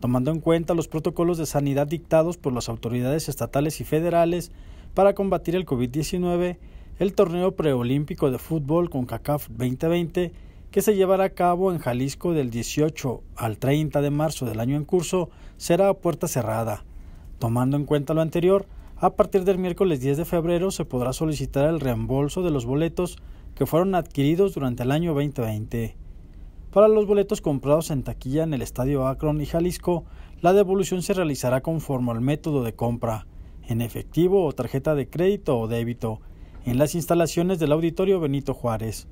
tomando en cuenta los protocolos de sanidad dictados por las autoridades estatales y federales para combatir el COVID-19, el torneo preolímpico de fútbol con CACAF 2020, que se llevará a cabo en Jalisco del 18 al 30 de marzo del año en curso, será a puerta cerrada. Tomando en cuenta lo anterior, a partir del miércoles 10 de febrero se podrá solicitar el reembolso de los boletos que fueron adquiridos durante el año 2020. Para los boletos comprados en taquilla en el Estadio Akron y Jalisco, la devolución se realizará conforme al método de compra, en efectivo o tarjeta de crédito o débito, en las instalaciones del Auditorio Benito Juárez.